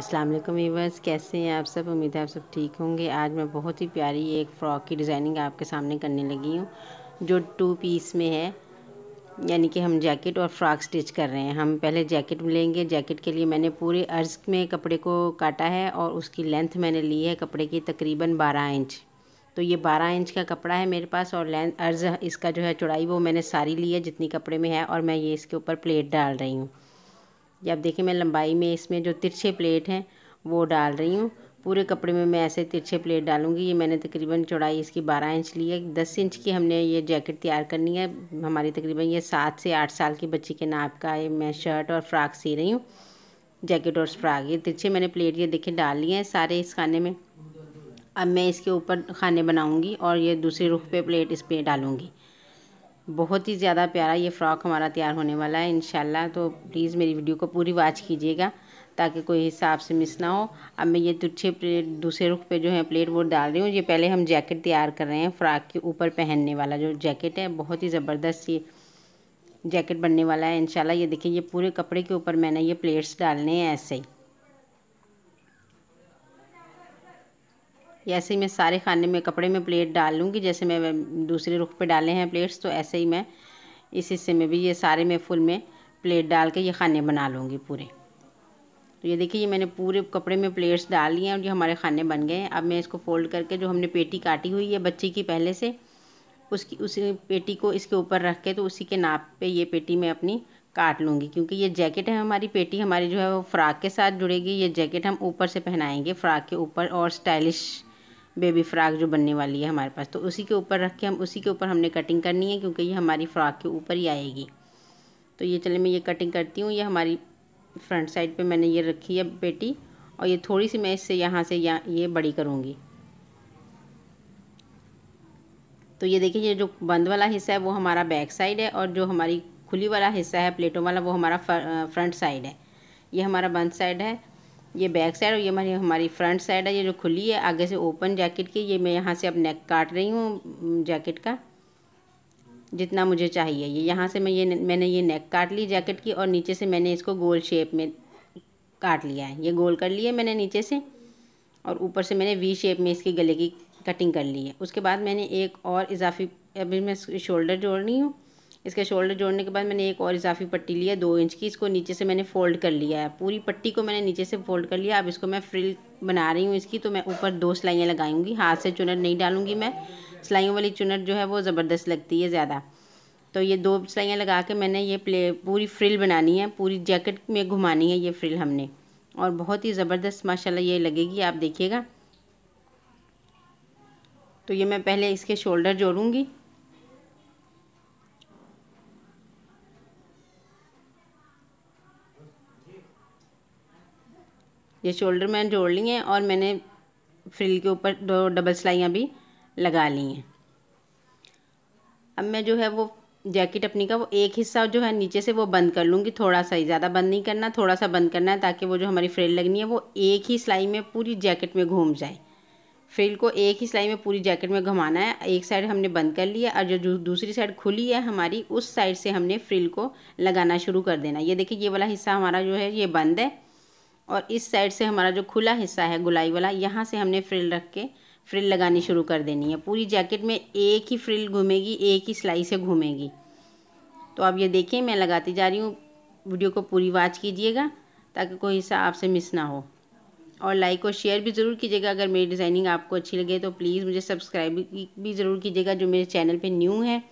अस्सलाम वालेकुम वीवर्स कैसे हैं आप सब उम्मीद है आप सब ठीक होंगे आज मैं बहुत ही प्यारी एक फ़्रॉक की डिज़ाइनिंग आपके सामने करने लगी हूँ जो टू पीस में है यानी कि हम जैकेट और फ्रॉक स्टिच कर रहे हैं हम पहले जैकेट लेंगे जैकेट के लिए मैंने पूरे अर्ज में कपड़े को काटा है और उसकी लेंथ मैंने ली है कपड़े की तकरीबन बारह इंच तो ये बारह इंच का कपड़ा है मेरे पास और लेंथ अर्ज इसका जो है चौड़ाई वो मैंने सारी ली है जितनी कपड़े में है और मैं ये इसके ऊपर प्लेट डाल रही हूँ ये आप देखिए मैं लंबाई में इसमें जो तिरछे प्लेट हैं वो डाल रही हूँ पूरे कपड़े में मैं ऐसे तिरछे प्लेट डालूंगी ये मैंने तकरीबन चौड़ाई इसकी बारह इंच ली है दस इंच की हमने ये जैकेट तैयार करनी है हमारी तकरीबन ये सात से आठ साल की बच्ची के नाप का ये मैं शर्ट और फ्राक सी रही हूँ जैकेट और फ्राक ये तिरछे मैंने प्लेट ये देखिए डाल लिए हैं सारे इस खाने में अब मैं इसके ऊपर खाने बनाऊँगी और ये दूसरे रुख पे प्लेट इस पर डालूँगी बहुत ही ज़्यादा प्यारा ये फ़्रॉक हमारा तैयार होने वाला है इनशाला तो प्लीज़ मेरी वीडियो को पूरी वॉच कीजिएगा ताकि कोई हिसाब से मिस ना हो अब मैं ये तुच्छे प्लेट दूसरे रुख पे जो है प्लेट वो डाल रही हूँ ये पहले हम जैकेट तैयार कर रहे हैं फ़्राक के ऊपर पहनने वाला जो जैकेट है बहुत ही ज़बरदस्त ये जैकेट बनने वाला है इनशाला ये देखिए ये पूरे कपड़े के ऊपर मैंने ये प्लेट्स डालने हैं ऐसे ही ऐसे ही मैं सारे खाने में कपड़े में प्लेट डाल लूँगी जैसे मैं दूसरे रुख पे डाले हैं प्लेट्स तो ऐसे ही मैं इस हिस्से में भी ये सारे में फुल में प्लेट डाल के ये खाने बना लूँगी पूरे तो ये देखिए ये मैंने पूरे कपड़े में प्लेट्स डाल लिए हैं और ये हमारे खाने बन गए हैं अब मैं इसको फोल्ड करके जो हमने पेटी काटी हुई है बच्चे की पहले से उसकी उस पेटी को इसके ऊपर रख के तो उसी के नाप पे ये पेटी मैं अपनी काट लूँगी क्योंकि ये जैकेट है हमारी पेटी हमारी जो है वो फ़्राक के साथ जुड़ेगी ये जैकेट हम ऊपर से पहनाएंगे फ़्राक के ऊपर और स्टाइलिश बेबी फ़्राक जो बनने वाली है हमारे पास तो उसी के ऊपर रख के हम उसी के ऊपर हमने कटिंग करनी है क्योंकि ये हमारी फ़्राक के ऊपर ही आएगी तो ये चले मैं ये कटिंग करती हूँ ये हमारी फ्रंट साइड पे मैंने ये रखी है बेटी और ये थोड़ी सी मैं इससे यहाँ से यहाँ ये बड़ी करूँगी तो ये देखिए ये जो बंद वाला हिस्सा है वो हमारा बैक साइड है और जो हमारी खुली वाला हिस्सा है प्लेटों वाला वो हमारा फ्रंट साइड है ये हमारा बंद साइड है ये बैक साइड और ये हमारी हमारी फ्रंट साइड है ये जो खुली है आगे से ओपन जैकेट की ये मैं यहाँ से अब नेक काट रही हूँ जैकेट का जितना मुझे चाहिए ये यहाँ से मैं ये मैंने ये नेक काट ली जैकेट की और नीचे से मैंने इसको गोल शेप में काट लिया है ये गोल कर लिए मैंने नीचे से और ऊपर से मैंने वी शेप में इसकी गले की कटिंग कर ली है उसके बाद मैंने एक और इजाफी अभी मैं शोल्डर जोड़ रही हूँ इसके शोल्डर जोड़ने के बाद मैंने एक और इजाफी पट्टी लिया दो इंच की इसको नीचे से मैंने फोल्ड कर लिया है पूरी पट्टी को मैंने नीचे से फोल्ड कर लिया अब इसको मैं फ्रिल बना रही हूँ इसकी तो मैं ऊपर दो सिलाइयाँ लगाऊंगी हाथ से चुनर नहीं डालूंगी मैं सिलाइयों वाली चुनर जो है वो ज़बरदस्त लगती है ज़्यादा तो ये दो सिलाइयाँ लगा के मैंने ये प्ले पूरी फ्रिल बनानी है पूरी जैकेट में घुमानी है ये फ्रिल हमने और बहुत ही ज़बरदस्त माशाल्लाह ये लगेगी आप देखिएगा तो ये मैं पहले इसके शोल्डर जोड़ूंगी ये शोल्डर मैंने जोड़ ली हैं और मैंने फ्रिल के ऊपर दो डबल सिलाइयाँ भी लगा ली हैं अब मैं जो है वो जैकेट अपनी का वो एक हिस्सा जो है नीचे से वो बंद कर लूँगी थोड़ा सा ही ज़्यादा बंद नहीं करना थोड़ा सा बंद करना है ताकि वो जो हमारी फ्रिल लगनी है वो एक ही सिलाई में पूरी जैकेट में घूम जाए फ्रिल को एक ही सिलाई में पूरी जैकेट में घुमाना है एक साइड हमने बंद कर लिया और जो दूसरी साइड खुली है हमारी उस साइड से हमने फ्रिल को लगाना शुरू कर देना ये देखिए ये वाला हिस्सा हमारा जो है ये बंद है और इस साइड से हमारा जो खुला हिस्सा है गुलाई वाला यहाँ से हमने फ्रिल रख के फ्रिल लगानी शुरू कर देनी है पूरी जैकेट में एक ही फ्रिल घूमेगी एक ही सिलाई से घूमेगी तो आप ये देखिए मैं लगाती जा रही हूँ वीडियो को पूरी वाच कीजिएगा ताकि कोई हिस्सा आपसे मिस ना हो और लाइक और शेयर भी ज़रूर कीजिएगा अगर मेरी डिज़ाइनिंग आपको अच्छी लगे तो प्लीज़ मुझे सब्सक्राइब भी ज़रूर कीजिएगा जो मेरे चैनल पर न्यू है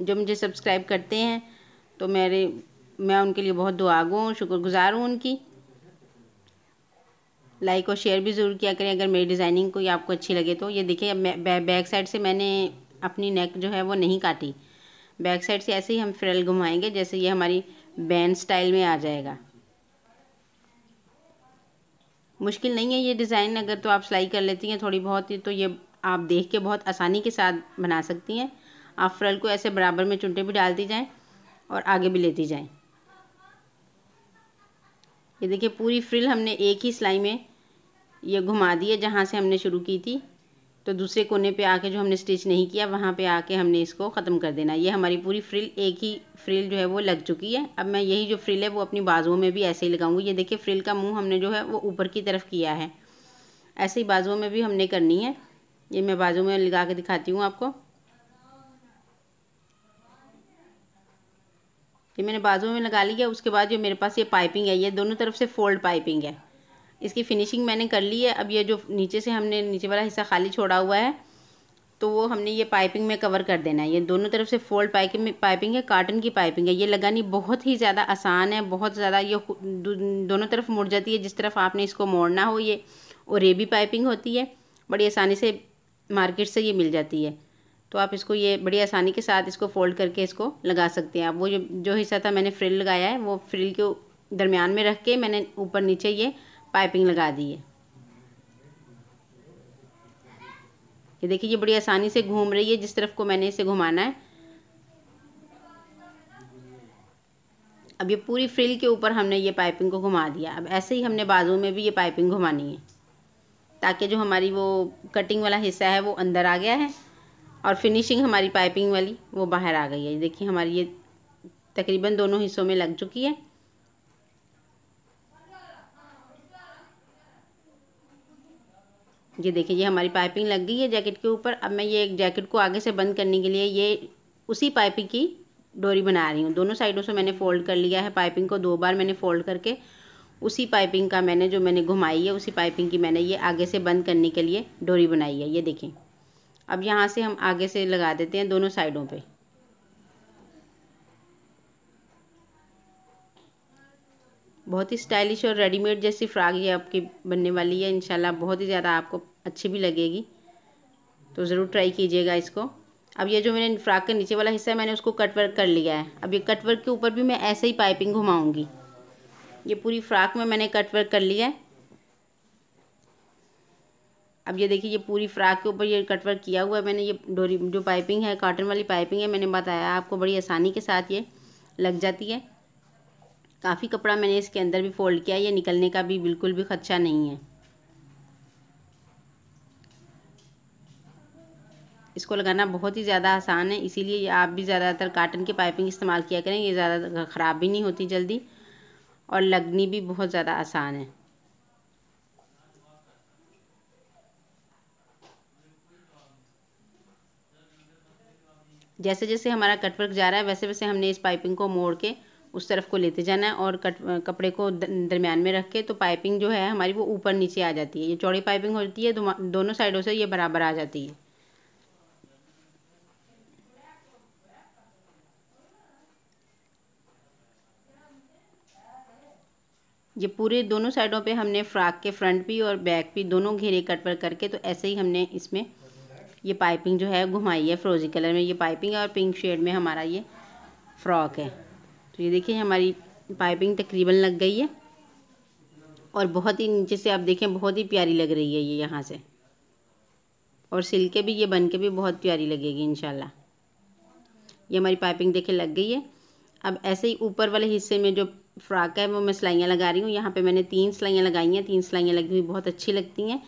जो मुझे सब्सक्राइब करते हैं तो मेरे मैं उनके लिए बहुत दुआगो हूँ शुक्रगुजार हूँ उनकी लाइक और शेयर भी ज़रूर किया करें अगर मेरी डिज़ाइनिंग कोई आपको अच्छी लगे तो ये देखिए मैं बैक साइड से मैंने अपनी नेक जो है वो नहीं काटी बैक साइड से ऐसे ही हम फ्रेल घुमाएंगे जैसे ये हमारी बैंड स्टाइल में आ जाएगा मुश्किल नहीं है ये डिज़ाइन अगर तो आप सिलाई कर लेती हैं थोड़ी बहुत तो ये आप देख के बहुत आसानी के साथ बना सकती हैं आप फ्रल को ऐसे बराबर में चुनटे भी डालती जाएं और आगे भी लेती जाएं ये देखिए पूरी फ्रिल हमने एक ही सिलाई में ये घुमा दी है जहाँ से हमने शुरू की थी तो दूसरे कोने पे आके जो हमने स्टिच नहीं किया वहाँ पे आके हमने इसको ख़त्म कर देना ये हमारी पूरी फ्रिल एक ही फ्रिल जो है वो लग चुकी है अब मैं यही जो फ्रिल है वो अपनी बाजुओं में भी ऐसे ही लगाऊंगी ये देखिए फ्रिल का मुंह हमने जो है वो ऊपर की तरफ किया है ऐसे ही बाजुओं में भी हमने करनी है ये मैं बाजुओं में लगा के दिखाती हूँ आपको ये मैंने बाजू में लगा लिया उसके बाद जो मेरे पास ये पाइपिंग है ये दोनों तरफ से फोल्ड पाइपिंग है इसकी फिनिशिंग मैंने कर ली है अब ये जो नीचे से हमने नीचे वाला हिस्सा खाली छोड़ा हुआ है तो वो हमने ये पाइपिंग में कवर कर देना है ये दोनों तरफ से फोल्ड पाइपिंग पाइपिंग है काटन की पाइपिंग है ये लगानी बहुत ही ज़्यादा आसान है बहुत ज़्यादा ये दोनों तरफ मुड़ जाती है जिस तरफ आपने इसको मोड़ना हो ये और रेबी पाइपिंग होती है बड़ी आसानी से मार्केट से ये मिल जाती है तो आप इसको ये बड़ी आसानी के साथ इसको फोल्ड करके इसको लगा सकते हैं आप वो जो जो हिस्सा था मैंने फ्रिल लगाया है वो फ्रिल के दरमियान में रख के मैंने ऊपर नीचे ये पाइपिंग लगा दी है ये देखिए ये बड़ी आसानी से घूम रही है जिस तरफ को मैंने इसे घुमाना है अब ये पूरी फ्रिल के ऊपर हमने ये पाइपिंग को घुमा दिया अब ऐसे ही हमने बाजू में भी ये पाइपिंग घुमानी है ताकि जो हमारी वो कटिंग वाला हिस्सा है वो अंदर आ गया है और फिनिशिंग हमारी पाइपिंग वाली वो बाहर आ गई है देखिए हमारी ये तकरीबन दोनों हिस्सों में लग चुकी है ये देखिए ये हमारी पाइपिंग लग गई है जैकेट के ऊपर अब मैं ये एक जैकेट को आगे से बंद करने के लिए ये उसी पाइपिंग की डोरी बना रही हूँ दोनों साइडों से मैंने फ़ोल्ड कर लिया है पाइपिंग को दो बार मैंने फ़ोल्ड करके उसी पाइपिंग का मैंने जो मैंने घुमाई है उसी पाइपिंग की मैंने ये आगे से बंद करने के लिए डोरी बनाई है ये देखें अब यहाँ से हम आगे से लगा देते हैं दोनों साइडों पे बहुत ही स्टाइलिश और रेडीमेड जैसी फ्राक ये आपकी बनने वाली है इनशाला बहुत ही ज़्यादा आपको अच्छी भी लगेगी तो ज़रूर ट्राई कीजिएगा इसको अब ये जो मैंने फ्राक का नीचे वाला हिस्सा है मैंने उसको कट वर्क कर लिया है अब ये कट वर्क के ऊपर भी मैं ऐसे ही पाइपिंग घुमाऊँगी ये पूरी फ्राक में मैंने कट वर्क कर लिया है अब ये देखिए ये पूरी फ्राक के ऊपर ये कटवर्क किया हुआ है मैंने ये डोरी जो पाइपिंग है कॉटन वाली पाइपिंग है मैंने बताया आपको बड़ी आसानी के साथ ये लग जाती है काफ़ी कपड़ा मैंने इसके अंदर भी फोल्ड किया ये निकलने का भी बिल्कुल भी खदशा नहीं है इसको लगाना बहुत ही ज़्यादा आसान है इसीलिए आप भी ज़्यादातर काटन की पाइपिंग इस्तेमाल किया करें ये ज़्यादा ख़राब भी नहीं होती जल्दी और लगनी भी बहुत ज़्यादा आसान है जैसे जैसे हमारा कटवर्क जा रहा है वैसे वैसे हमने इस पाइपिंग को मोड़ के उस तरफ को लेते जाना है और कट कपड़े को दरमियान में रख के तो पाइपिंग जो है हमारी वो ऊपर नीचे आ जाती है ये चौड़ी पाइपिंग होती है दोनों साइडों से ये बराबर आ जाती है ये पूरे दोनों साइडों पे हमने फ्रॉक के फ्रंट भी और बैक भी दोनों घेरे कट पर करके तो ऐसे ही हमने इसमें ये पाइपिंग जो है घुमाई है फ्रोजी कलर में ये पाइपिंग है और पिंक शेड में हमारा ये फ्रॉक है तो ये देखिए हमारी पाइपिंग तकरीबन लग गई है और बहुत ही नीचे से आप देखें बहुत ही प्यारी लग रही है ये यहाँ से और सिल के भी ये बन के भी बहुत प्यारी लगेगी इन ये हमारी पाइपिंग देखें लग गई है अब ऐसे ही ऊपर वाले हिस्से में जो फ्रॉक है वो मैं सिलाइयाँ लगा रही हूँ यहाँ पे मैंने तीन सिलाइयाँ लगाई हैं तीन सिलाइयाँ लगी हुई बहुत अच्छी लगती हैं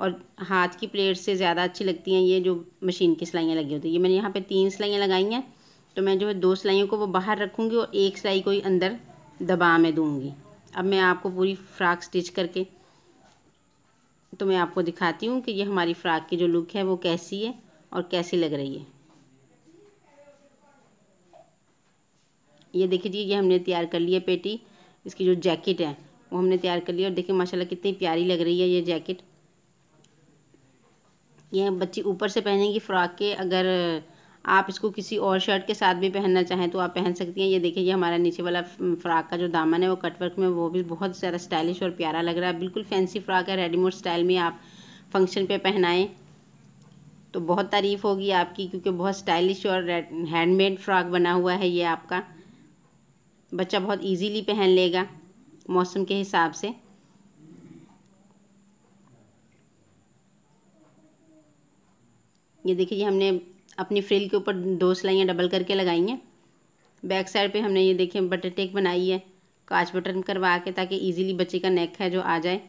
और हाथ की प्लेट से ज़्यादा अच्छी लगती हैं ये जो मशीन की सिलाइयाँ लगी होती हैं ये मैंने यहाँ पे तीन सिलाइयाँ लगाई हैं तो मैं जो है दो सिलाइयों को वो बाहर रखूँगी और एक सिलाई को ही अंदर दबा में दूँगी अब मैं आपको पूरी फ़्राक स्टिच करके तो मैं आपको दिखाती हूँ कि ये हमारी फ़्राक की जो लुक है वो कैसी है और कैसी लग रही है ये देखिए जी ये हमने तैयार कर लिया पेटी इसकी जो जैकेट है वो हमने तैयार कर लिया और देखिए माशाल्लाह कितनी प्यारी लग रही है ये जैकेट ये बच्ची ऊपर से पहनेगी फ़्रॉक के अगर आप इसको किसी और शर्ट के साथ भी पहनना चाहें तो आप पहन सकती हैं ये देखिए ये हमारा नीचे वाला फ़्राक का जो दामन है वो कटवर्क में वो भी बहुत ज़्यादा स्टाइलिश और प्यारा लग रहा है बिल्कुल फैंसी फ़्राक है रेडीमेड स्टाइल में आप फंक्शन पे पहनाएं तो बहुत तारीफ़ होगी आपकी क्योंकि बहुत स्टाइलिश और हैंडमेड फ़्राक बना हुआ है ये आपका बच्चा बहुत ईजीली पहन लेगा मौसम के हिसाब से ये देखिए जी हमने अपनी फ्रिल के ऊपर दो सिलाइयाँ डबल करके लगाई हैं बैक साइड पे हमने ये देखिए बटर टेक बनाई है कांच बटन करवा के ताकि इजीली बच्चे का नेक है जो आ जाए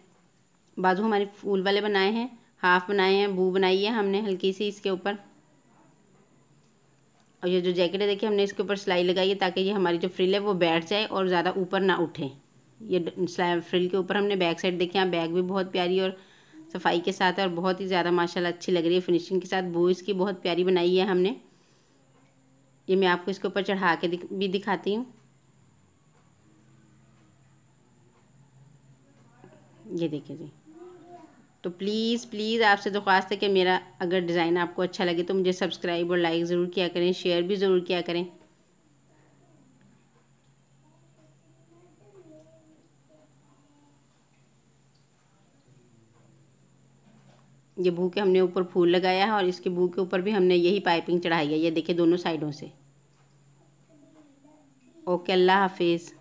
बाजू हमारे फूल वाले बनाए हैं हाफ बनाए हैं बू बनाई है हमने हल्की सी इसके ऊपर और ये जो जैकेट है देखिए हमने इसके ऊपर सिलाई लगाई है ताकि ये हमारी जो फ्रिल है वो बैठ जाए और ज़्यादा ऊपर ना उठे ये फ्रिल के ऊपर हमने बैक साइड देखे यहाँ बैग भी बहुत प्यारी और सफाई के साथ और बहुत ही ज़्यादा माशाला अच्छी लग रही है फिनिशिंग के साथ बू इसकी बहुत प्यारी बनाई है हमने ये मैं आपको इसके ऊपर चढ़ा के दिख, भी दिखाती हूँ ये देखिए जी तो प्लीज़ प्लीज़ आपसे दरख्वास्त है कि मेरा अगर डिज़ाइन आपको अच्छा लगे तो मुझे सब्सक्राइब और लाइक ज़रूर किया करें शेयर भी ज़रूर किया करें ये भू के हमने ऊपर फूल लगाया है और इसके भू के ऊपर भी हमने यही पाइपिंग चढ़ाई है ये देखिए दोनों साइडों से ओके अल्लाह हाफिज़